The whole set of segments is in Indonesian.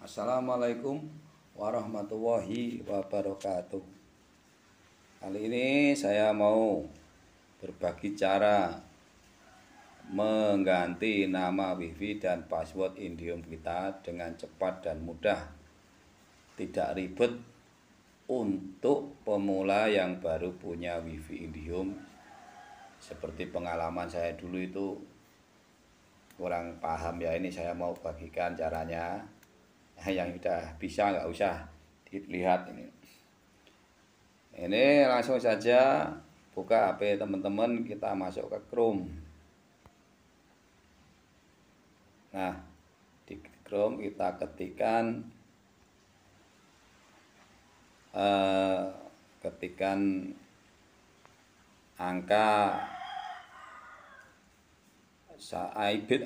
Assalamualaikum warahmatullahi wabarakatuh. Kali ini saya mau berbagi cara mengganti nama WiFi dan password Indium kita dengan cepat dan mudah. Tidak ribet untuk pemula yang baru punya WiFi Indium seperti pengalaman saya dulu itu kurang paham ya ini saya mau bagikan caranya Nah, yang sudah bisa nggak usah dilihat ini ini langsung saja buka HP teman-teman kita masuk ke Chrome nah di Chrome kita ketikkan eh, ketikan angka IP,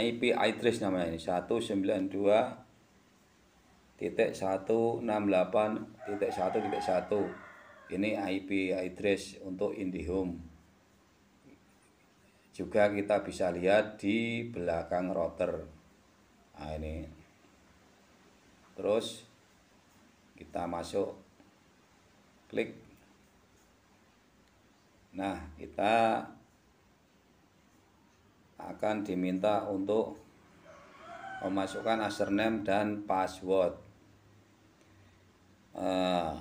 IP address namanya ini 192 titik satu 168 titik satu titik satu ini IP address untuk IndiHome juga kita bisa lihat di belakang router nah ini terus kita masuk klik nah kita akan diminta untuk memasukkan username dan password eh,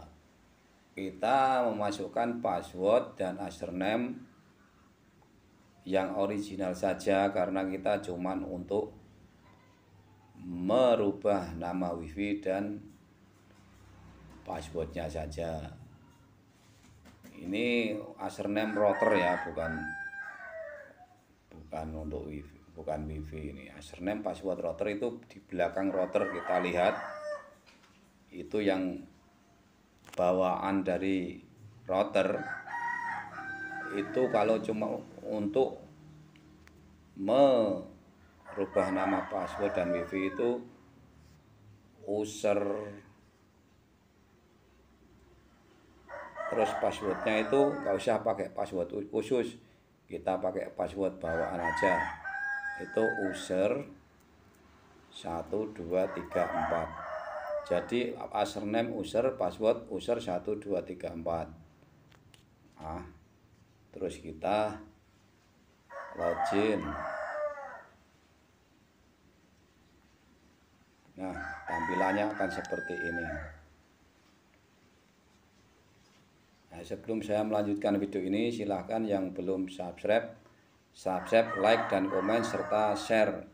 kita memasukkan password dan username yang original saja karena kita cuman untuk merubah nama wifi dan passwordnya saja ini username router ya bukan bukan untuk wifi bukan wifi ini ah, username password router itu di belakang router kita lihat itu yang bawaan dari router itu kalau cuma untuk merubah nama password dan wifi itu user terus passwordnya itu nggak usah pakai password khusus kita pakai password bawaan aja itu user 1 2 3 4 jadi username user password user 1 2 3 4 nah, terus kita login nah tampilannya akan seperti ini nah, sebelum saya melanjutkan video ini silahkan yang belum subscribe subscribe, like, dan komen, serta share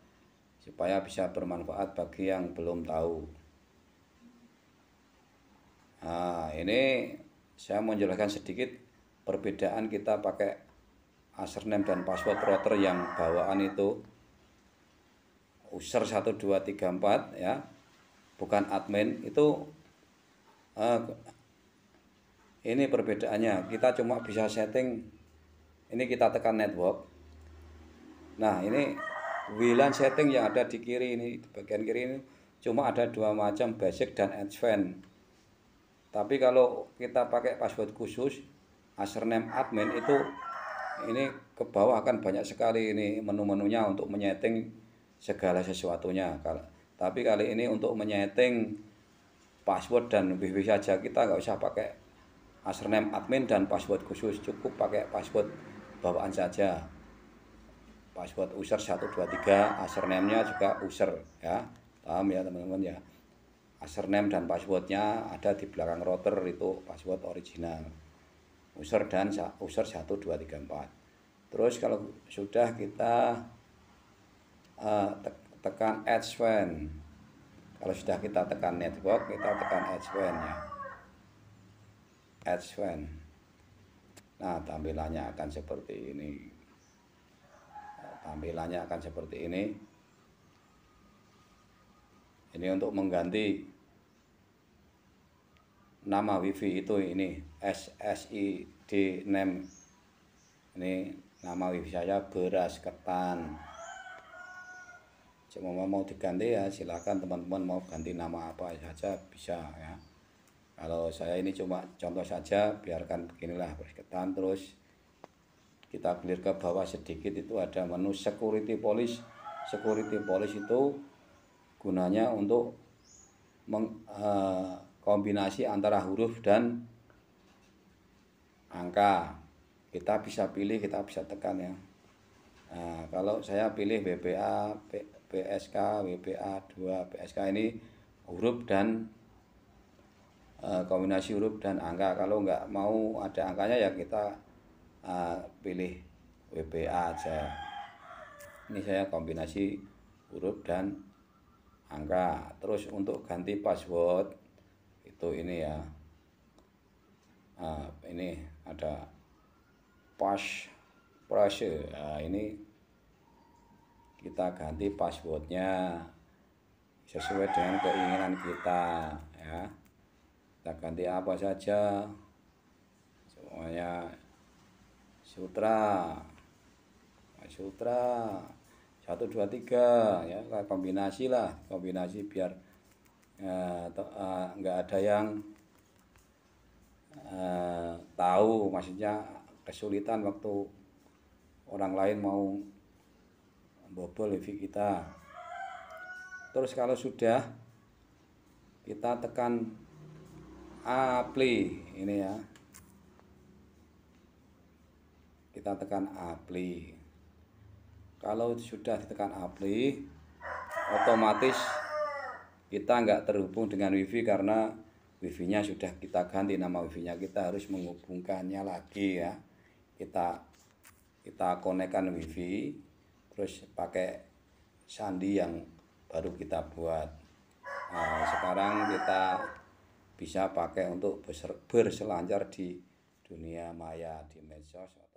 supaya bisa bermanfaat bagi yang belum tahu. Nah, ini saya menjelaskan sedikit perbedaan kita pakai username dan password router yang bawaan itu user 1234 ya. Bukan admin itu uh, ini perbedaannya. Kita cuma bisa setting ini kita tekan network Nah ini wilan setting yang ada di kiri ini, di bagian kiri ini cuma ada dua macam basic dan advanced. Tapi kalau kita pakai password khusus, username admin itu ini ke bawah akan banyak sekali ini menu-menunya untuk menyeting segala sesuatunya. Tapi kali ini untuk menyeting password dan wifi saja kita nggak usah pakai username admin dan password khusus, cukup pakai password bawaan saja password user 123 username-nya juga user ya paham ya teman-teman ya username dan passwordnya ada di belakang router itu password original user dan user 1234 terus kalau sudah kita uh, tekan advance kalau sudah kita tekan network kita tekan advance ya advance nah tampilannya akan seperti ini tampilannya akan seperti ini ini untuk mengganti nama wifi itu ini SSID name ini nama wifi saya beras ketan cuma mau diganti ya silahkan teman-teman mau ganti nama apa saja bisa ya kalau saya ini cuma contoh saja biarkan beginilah beras ketan terus kita clear ke bawah sedikit itu ada menu security police security police itu gunanya untuk meng, uh, kombinasi antara huruf dan angka kita bisa pilih kita bisa tekan ya nah, kalau saya pilih BPA PSK WPA 2 PSK ini huruf dan uh, kombinasi huruf dan angka kalau nggak mau ada angkanya ya kita Ah, pilih WPA aja ini saya kombinasi huruf dan angka terus untuk ganti password itu ini ya uh, ini ada push pressure nah, ini kita ganti passwordnya sesuai dengan keinginan kita ya kita ganti apa saja semuanya sutra sutra satu dua tiga ya kombinasi lah kombinasi biar uh, uh, nggak ada yang uh, tahu maksudnya kesulitan waktu orang lain mau bobol livi kita terus kalau sudah kita tekan apply ini ya kita tekan apply kalau sudah ditekan apply otomatis kita nggak terhubung dengan wifi karena wifi nya sudah kita ganti nama wifi nya kita harus menghubungkannya lagi ya kita kita konekkan wifi terus pakai sandi yang baru kita buat nah, sekarang kita bisa pakai untuk berselancar di dunia maya di medsos